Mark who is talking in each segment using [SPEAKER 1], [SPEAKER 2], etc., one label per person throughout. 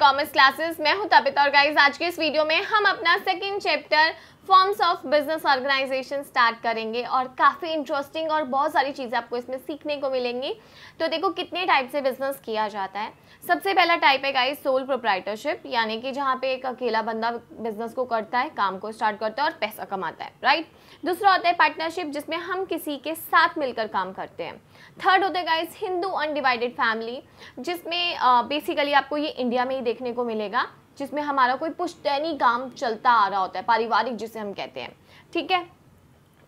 [SPEAKER 1] Commerce classes मैं हूं तबिता और गाइस आज के इस वीडियो में हम अपना second chapter forms of business organisation start करेंगे और काफ़ी इंटरेस्टिंग और बहुत सारी चीज़ें आपको इसमें सीखने को मिलेंगी तो देखो कितने टाइप से बिजनेस किया जाता है सबसे पहला टाइप है गाइस सोल प्रोप्राइटरशिप यानी कि जहाँ पे एक अकेला बंदा बिजनेस को करता है काम को स्टार्ट करता है और पैसा कमाता है राइट दूसरा होता है पार्टनरशिप जिसमें हम किसी के साथ मिलकर काम करते हैं थर्ड होते है गाइज हिंदू अनडिवाइडेड फैमिली जिसमें बेसिकली आपको ये इंडिया में ही देखने को मिलेगा जिसमें हमारा कोई पुश्तैनी काम चलता आ रहा होता है पारिवारिक जिसे हम कहते हैं ठीक है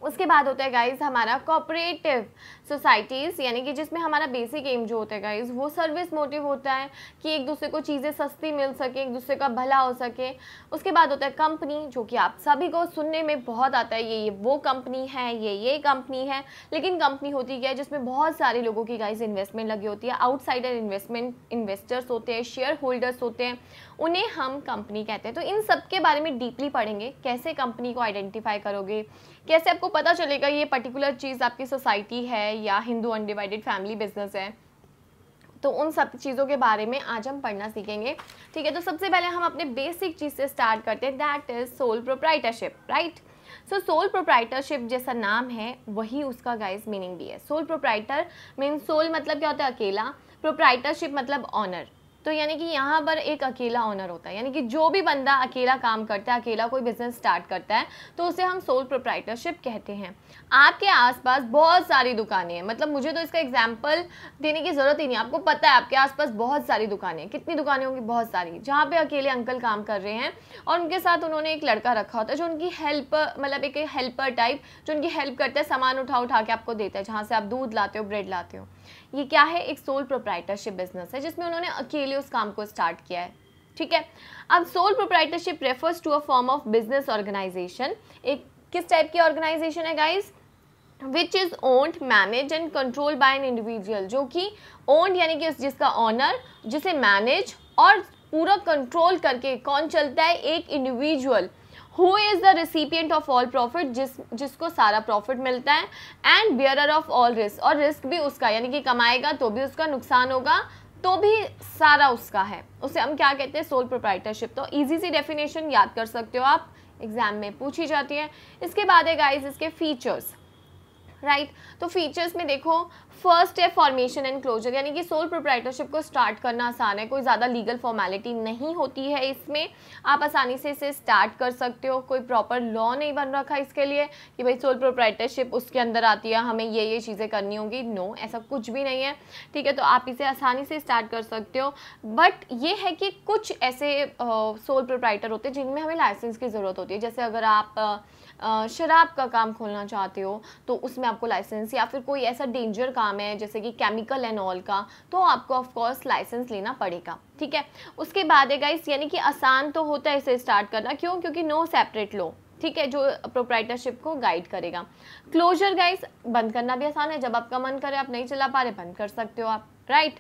[SPEAKER 1] उसके बाद होता है गाइज हमारा कॉपरेटिव सोसाइटीज़ यानी कि जिसमें हमारा बेसिक एम जो होता है गाइज वो सर्विस मोटिव होता है कि एक दूसरे को चीज़ें सस्ती मिल सके एक दूसरे का भला हो सके उसके बाद होता है कंपनी जो कि आप सभी को सुनने में बहुत आता है ये ये वो कंपनी है ये ये कंपनी है लेकिन कंपनी होती क्या है जिसमें बहुत सारे लोगों की गाइज इन्वेस्टमेंट लगी होती है आउटसाइडर इन्वेस्टमेंट इन्वेस्टर्स होते हैं शेयर होल्डर्स होते हैं उन्हें हम कंपनी कहते हैं तो इन सब के बारे में डीपली पढ़ेंगे कैसे कंपनी को आइडेंटिफाई करोगे कैसे आपको पता चलेगा ये पर्टिकुलर चीज़ आपकी सोसाइटी है या हिंदू अनडिवाइडेड फैमिली बिजनेस है तो उन सब चीज़ों के बारे में आज हम पढ़ना सीखेंगे ठीक है तो सबसे पहले हम अपने बेसिक चीज़ से स्टार्ट करते हैं that is sole proprietorship right so sole proprietorship जैसा नाम है वही उसका गाइस मीनिंग भी है सोल प्रोप्राइटर मीन सोल मतलब क्या होता है अकेला प्रोप्राइटरशिप मतलब ऑनर तो यानी कि यहाँ पर एक अकेला ऑनर होता है यानी कि जो भी बंदा अकेला काम करता है अकेला कोई बिजनेस स्टार्ट करता है तो उसे हम सोल प्रोप्राइटरशिप कहते हैं आपके आसपास बहुत सारी दुकानें हैं मतलब मुझे तो इसका एग्जाम्पल देने की ज़रूरत ही नहीं आपको पता है आपके आसपास बहुत सारी दुकानें कितनी दुकानें होंगी बहुत सारी जहाँ पर अकेले अंकल काम कर रहे हैं और उनके साथ उन्होंने एक लड़का रखा होता है जो उनकी हेल्प मतलब एक हेल्पर टाइप जो उनकी हेल्प करता है सामान उठा उठा के आपको देता है जहाँ से आप दूध लाते हो ब्रेड लाते हो ये क्या है एक सोल प्रोप्राइटरशिप बिजनेस है जिसमें उन्होंने अकेले उस काम को स्टार्ट किया है ठीक है अब sole proprietorship refers to a form of business organisation एक किस टाइप की ऑर्गेनाइजेशन है guys which is owned manage and control by an individual जो कि ओन्ड यानी कि जिसका ऑनर जिसे मैनेज और पूरा कंट्रोल करके कौन चलता है एक individual who is the recipient of all profit जिस जिसको सारा प्रॉफिट मिलता है and bear of all risk और रिस्क भी उसका यानी कि कमाएगा तो भी उसका नुकसान होगा तो भी सारा उसका है उसे हम क्या कहते हैं सोल प्रोप्राइटरशिप तो ईजी सी डेफिनेशन याद कर सकते हो आप एग्जाम में पूछी जाती है इसके बाद है गाइज इसके फीचर्स राइट right? तो फीचर्स में देखो फर्स्ट है फॉर्मेशन एंड क्लोजर यानी कि सोल प्रोप्राइटरशिप को स्टार्ट करना आसान है कोई ज़्यादा लीगल फॉर्मेलिटी नहीं होती है इसमें आप आसानी से इसे स्टार्ट कर सकते हो कोई प्रॉपर लॉ नहीं बन रखा इसके लिए कि भाई सोल प्रोप्राइटरशिप उसके अंदर आती है हमें ये ये चीज़ें करनी होंगी नो no, ऐसा कुछ भी नहीं है ठीक है तो आप इसे आसानी से स्टार्ट कर सकते हो बट ये है कि कुछ ऐसे सोल प्रोप्राइटर होते हैं जिनमें हमें लाइसेंस की ज़रूरत होती है जैसे अगर आप uh, शराब का काम खोलना चाहते हो तो उसमें आपको लाइसेंस या फिर कोई ऐसा डेंजर काम है जैसे कि केमिकल एंड ऑल का तो आपको ऑफकोर्स लाइसेंस लेना पड़ेगा ठीक है उसके बाद है गाइस यानी कि आसान तो होता है इसे स्टार्ट करना क्यों क्योंकि नो सेपरेट लो ठीक है जो प्रोप्राइटरशिप को गाइड करेगा क्लोजर गाइस बंद करना भी आसान है जब आपका मन करे आप नहीं चला पा रहे बंद कर सकते हो आप राइट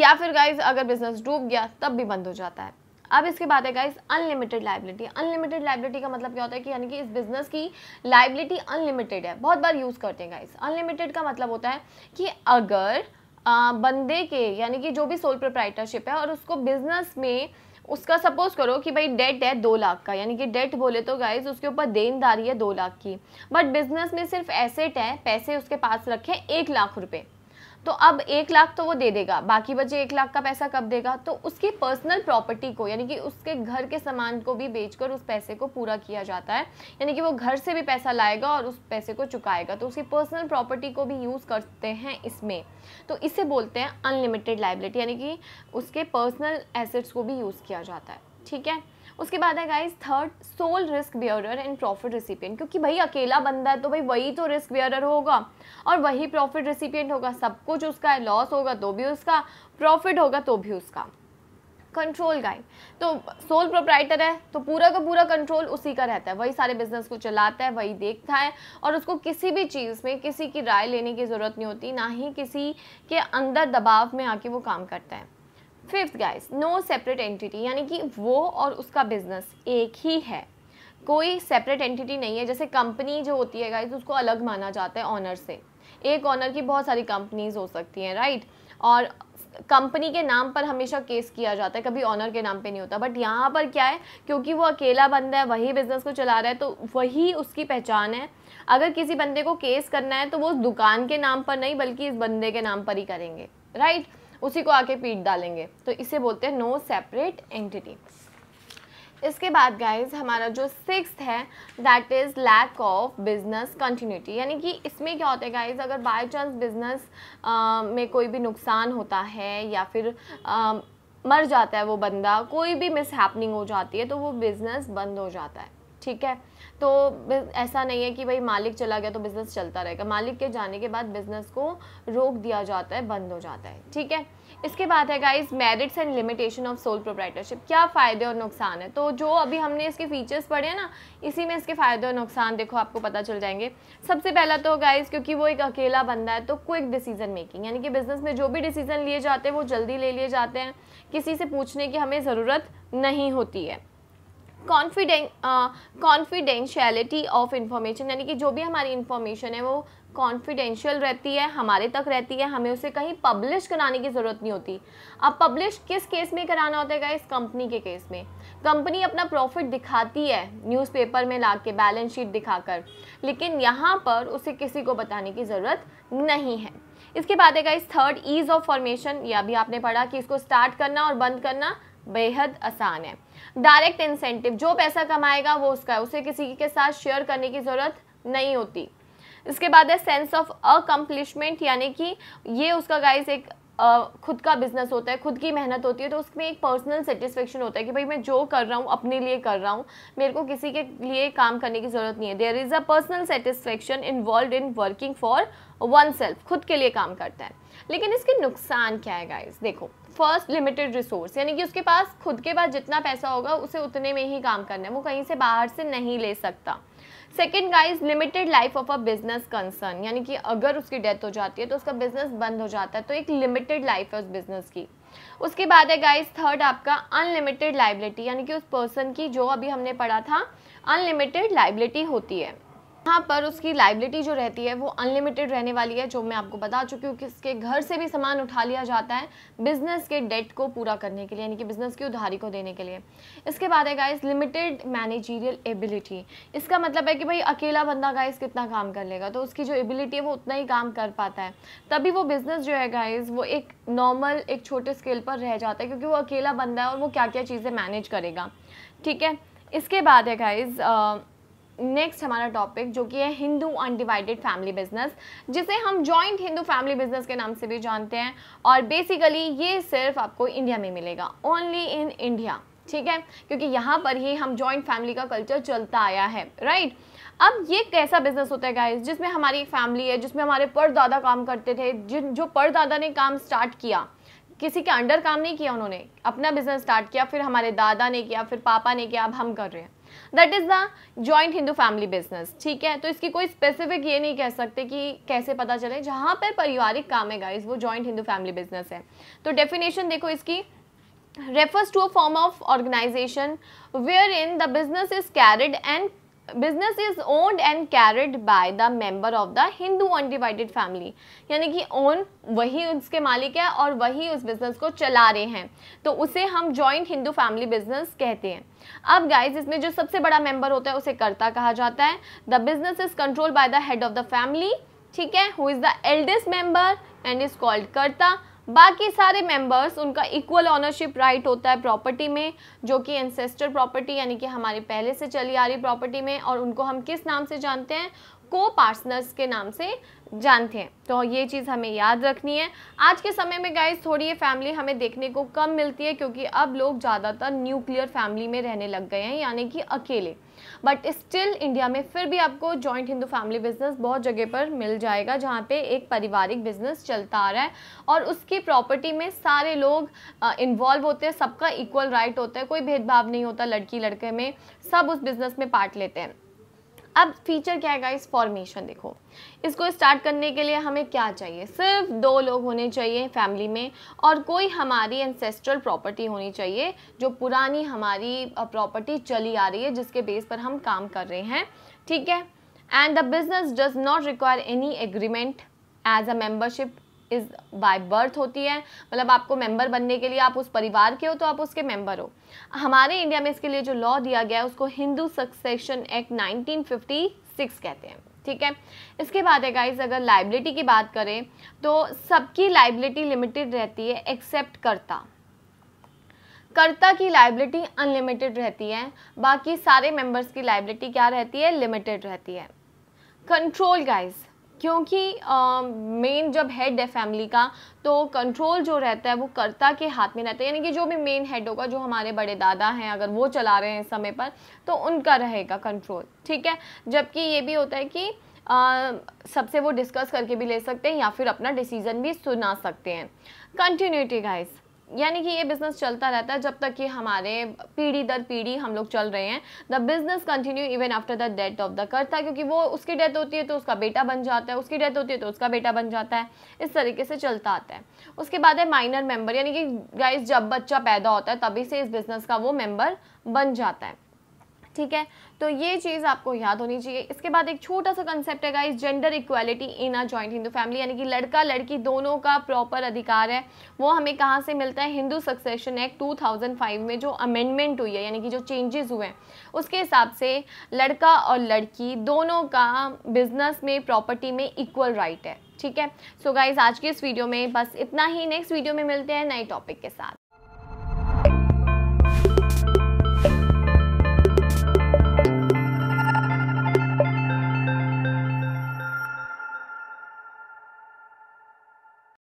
[SPEAKER 1] या फिर गाइस अगर बिजनेस डूब गया तब भी बंद हो जाता है अब इसके बाद है guys unlimited liability unlimited liability का मतलब क्या होता है कि यानी कि इस बिजनेस की लाइबिलिटी अनलिमिटेड है बहुत बार यूज़ करते हैं गाइस अनलिमिटेड का मतलब होता है कि अगर आ, बंदे के यानी कि जो भी सोल प्रोप्राइटरशिप है और उसको बिजनेस में उसका सपोज करो कि भाई डेट है दो लाख का यानी कि डेट बोले तो गाइज उसके ऊपर देनदारी है दो लाख की बट बिजनेस में सिर्फ एसेट है पैसे उसके पास रखे एक लाख रुपये तो अब एक लाख तो वो दे देगा बाकी बचे एक लाख का पैसा कब देगा तो उसकी पर्सनल प्रॉपर्टी को यानी कि उसके घर के सामान को भी बेचकर उस पैसे को पूरा किया जाता है यानी कि वो घर से भी पैसा लाएगा और उस पैसे को चुकाएगा तो उसकी पर्सनल प्रॉपर्टी को भी यूज़ करते हैं इसमें तो इसे बोलते हैं अनलिमिटेड लाइबिलिटी यानी कि उसके पर्सनल एसेट्स को भी यूज़ किया जाता है ठीक है उसके बाद है guys third sole risk bearer and profit recipient क्योंकि भाई अकेला बंदा है तो भाई वही तो रिस्क बियरर होगा और वही प्रॉफिट रिसिपियंट होगा सब कुछ उसका है लॉस होगा तो भी उसका प्रॉफिट होगा तो भी उसका कंट्रोल गाय तो सोल प्रोप्राइटर है तो पूरा का पूरा कंट्रोल उसी का रहता है वही सारे बिजनेस को चलाता है वही देखता है और उसको किसी भी चीज़ में किसी की राय लेने की ज़रूरत नहीं होती ना ही किसी के अंदर दबाव में आके वो काम करता है fifth guys no separate entity यानी कि वो और उसका बिजनेस एक ही है कोई सेपरेट एंटिटी नहीं है जैसे कंपनी जो होती है गाइस उसको अलग माना जाता है ऑनर से एक ऑनर की बहुत सारी कंपनीज हो सकती हैं राइट और कंपनी के नाम पर हमेशा केस किया जाता है कभी ऑनर के नाम पे नहीं होता बट यहाँ पर क्या है क्योंकि वो अकेला बंदा है वही बिज़नेस को चला रहा है तो वही उसकी पहचान है अगर किसी बंदे को केस करना है तो वो उस दुकान के नाम पर नहीं बल्कि इस बंदे के नाम पर ही करेंगे राइट right? उसी को आके पीट डालेंगे तो इसे बोलते हैं नो सेपरेट एंटिटी इसके बाद गाइज हमारा जो सिक्स है that is lack of business continuity यानी कि इसमें क्या होता है गाइज अगर बाई चांस बिजनेस में कोई भी नुकसान होता है या फिर आ, मर जाता है वो बंदा कोई भी मिस हो जाती है तो वो बिज़नेस बंद हो जाता है ठीक है तो ऐसा नहीं है कि भाई मालिक चला गया तो बिज़नेस चलता रहेगा मालिक के जाने के बाद बिज़नेस को रोक दिया जाता है बंद हो जाता है ठीक है इसके बाद है guys merits and limitation of sole proprietorship क्या फ़ायदे और नुकसान है तो जो अभी हमने इसके फीचर्स पढ़े हैं ना इसी में इसके फ़ायदे और नुकसान देखो आपको पता चल जाएंगे सबसे पहला तो गाइस क्योंकि वो एक अकेला बंदा है तो क्विक डिसीजन मेकिंग यानी कि बिज़नेस में जो भी डिसीजन लिए जाते हैं वो जल्दी ले लिए जाते हैं किसी से पूछने की हमें ज़रूरत नहीं होती है कॉन्फिडें कॉन्फिडेंशलिटी ऑफ इंफॉर्मेशन यानी कि जो भी हमारी इंफॉर्मेशन है वो कॉन्फिडेंशियल रहती है हमारे तक रहती है हमें उसे कहीं पब्लिश कराने की ज़रूरत नहीं होती अब पब्लिश किस केस में कराना होता है इस कंपनी के केस में कंपनी अपना प्रॉफिट दिखाती है न्यूज़पेपर में ला के बैलेंस शीट दिखाकर लेकिन यहाँ पर उसे किसी को बताने की ज़रूरत नहीं है इसके बाद है इस थर्ड ईज ऑफ फॉर्मेशन या अभी आपने पढ़ा कि इसको स्टार्ट करना और बंद करना बेहद आसान है डायरेक्ट इंसेंटिव जो पैसा कमाएगा वो उसका है उसे किसी के साथ शेयर करने की ज़रूरत नहीं होती इसके बाद है सेंस ऑफ अकम्पलिशमेंट यानी कि ये उसका गाइस एक खुद का बिजनेस होता है खुद की मेहनत होती है तो उसमें एक पर्सनल सेटिस्फेक्शन होता है कि भाई मैं जो कर रहा हूँ अपने लिए कर रहा हूँ मेरे को किसी के लिए काम करने की ज़रूरत नहीं है there is a personal satisfaction involve in working for oneself खुद के लिए काम करता है लेकिन इसके नुकसान क्या है गाइज देखो फर्स्ट लिमिटेड रिसोर्स यानी कि उसके पास खुद के पास जितना पैसा होगा उसे उतने में ही काम करना है वो कहीं से बाहर से नहीं ले सकता second guys limited life of a business concern यानी कि अगर उसकी डेथ हो जाती है तो उसका बिजनेस बंद हो जाता है तो एक लिमिटेड लाइफ है उस बिजनेस की उसके बाद है गाइज थर्ड आपका अनलिमिटेड लाइबिलिटी यानी कि उस पर्सन की जो अभी हमने पढ़ा था अनलिमिटेड लाइबिलिटी होती है यहाँ पर उसकी लाइबिलिटी जो रहती है वो अनलिमिटेड रहने वाली है जो मैं आपको बता चुकी हूँ कि इसके घर से भी सामान उठा लिया जाता है बिजनेस के डेट को पूरा करने के लिए यानी कि बिजनेस की उधारी को देने के लिए इसके बाद है गाइस लिमिटेड मैनेजीरियल एबिलिटी इसका मतलब है कि भाई अकेला बंदा गाइस कितना काम कर लेगा तो उसकी जो एबिलिटी है वो उतना ही काम कर पाता है तभी वो बिज़नेस जो है गाइज़ वो एक नॉर्मल एक छोटे स्केल पर रह जाता है क्योंकि वो अकेला बंदा है और वो क्या क्या चीज़ें मैनेज करेगा ठीक है इसके बाद है गाइज़ नेक्स्ट हमारा टॉपिक जो कि है हिंदू अनडिवाइडेड फैमिली बिजनेस जिसे हम जॉइंट हिंदू फैमिली बिजनेस के नाम से भी जानते हैं और बेसिकली ये सिर्फ आपको इंडिया में मिलेगा ओनली इन इंडिया ठीक है क्योंकि यहाँ पर ही हम जॉइंट फैमिली का कल्चर चलता आया है राइट अब ये कैसा बिजनेस होता है गाइस जिसमें हमारी फैमिली है जिसमें हमारे परदादा काम करते थे जिन जो परदादा ने काम स्टार्ट किया किसी के अंडर काम नहीं किया उन्होंने अपना बिजनेस स्टार्ट किया फिर हमारे दादा ने किया फिर पापा ने किया अब हम कर रहे हैं that is the joint Hindu family business ठीक है तो इसकी कोई स्पेसिफिक ये नहीं कह सकते कि कैसे पता चले जहाँ पर पारिवारिक काम है गाइज वो जॉइंट हिंदू फैमिली बिजनेस है तो डेफिनेशन देखो इसकी to a form of organisation wherein the business is carried and business is owned and carried by the member of the Hindu undivided family यानी कि ओन वही उसके मालिक है और वही उस बिजनेस को चला रहे हैं तो उसे हम जॉइंट हिंदू फैमिली बिजनेस कहते हैं अब गाइज इसमें जो सबसे बड़ा मेंबर होता है उसे कर्ता कहा जाता है the business is control by the head of the family ठीक है who is the eldest member and is called karta बाकी सारे मेंबर्स उनका इक्वल ऑनरशिप राइट होता है प्रॉपर्टी में जो कि एंसेस्टर प्रॉपर्टी यानी कि हमारे पहले से चली आ रही प्रॉपर्टी में और उनको हम किस नाम से जानते हैं को पार्टनर्स के नाम से जानते हैं तो ये चीज़ हमें याद रखनी है आज के समय में गाइस थोड़ी ये फैमिली हमें देखने को कम मिलती है क्योंकि अब लोग ज़्यादातर न्यूक्लियर फैमिली में रहने लग गए हैं यानी कि अकेले बट स्टिल इंडिया में फिर भी आपको जॉइंट हिंदू फैमिली बिजनेस बहुत जगह पर मिल जाएगा जहाँ पे एक पारिवारिक बिजनेस चलता आ रहा है और उसकी प्रॉपर्टी में सारे लोग इन्वॉल्व होते हैं सबका इक्वल राइट होता है कोई भेदभाव नहीं होता लड़की लड़के में सब उस बिज़नेस में पार्ट लेते हैं अब फीचर क्या है गाइस फॉर्मेशन देखो इसको स्टार्ट करने के लिए हमें क्या चाहिए सिर्फ दो लोग होने चाहिए फैमिली में और कोई हमारी एंसेस्ट्रल प्रॉपर्टी होनी चाहिए जो पुरानी हमारी प्रॉपर्टी चली आ रही है जिसके बेस पर हम काम कर रहे हैं ठीक है and the business does not require any agreement as a membership is by birth होती है मतलब आपको मेंबर बनने के लिए आप उस परिवार के हो तो आप उसके मेंबर हो हमारे इंडिया में इसके लिए जो लॉ दिया गया है उसको हिंदू सक्सेशन एक्ट नाइनटीन कहते हैं ठीक है इसके बाद है गाइज अगर लाइबिलिटी की बात करें तो सबकी लाइबिलिटी लिमिटेड रहती है एक्सेप्ट करता कर्ता की लाइबिलिटी अनलिमिटेड रहती है बाकी सारे मेंबर्स की लाइबिलिटी क्या रहती है लिमिटेड रहती है कंट्रोल गाइज क्योंकि मेन जब हेड है फैमिली का तो कंट्रोल जो रहता है वो कर्ता के हाथ में रहता है यानी कि जो भी मेन हेड होगा जो हमारे बड़े दादा हैं अगर वो चला रहे हैं समय पर तो उनका रहेगा कंट्रोल ठीक है जबकि ये भी होता है कि आ, सबसे वो डिस्कस करके भी ले सकते हैं या फिर अपना डिसीज़न भी सुना सकते हैं कंटिन्यूटी गाइस यानी कि ये बिज़नेस चलता रहता है जब तक कि हमारे पीढ़ी दर पीढ़ी हम लोग चल रहे हैं the business continue even after the death of the karta है क्योंकि वो उसकी डेथ होती है तो उसका बेटा बन जाता है उसकी डेथ होती है तो उसका बेटा बन जाता है इस तरीके से चलता आता है उसके बाद है माइनर मेंबर यानी कि गाइज जब बच्चा पैदा होता है तभी से इस बिज़नेस का वो मेम्बर बन जाता है ठीक है तो ये चीज़ आपको याद होनी चाहिए इसके बाद एक छोटा सा कंसेप्ट है is gender equality in a joint Hindu family यानी कि लड़का लड़की दोनों का प्रॉपर अधिकार है वो हमें कहाँ से मिलता है हिंदू सक्सेशन एक्ट 2005 में जो अमेंडमेंट हुई है यानी कि जो चेंजेस हुए हैं उसके हिसाब से लड़का और लड़की दोनों का बिजनेस में प्रॉपर्टी में इक्वल राइट है ठीक है सो so गाइज आज के इस वीडियो में बस इतना ही नेक्स्ट वीडियो में मिलते हैं नए टॉपिक के साथ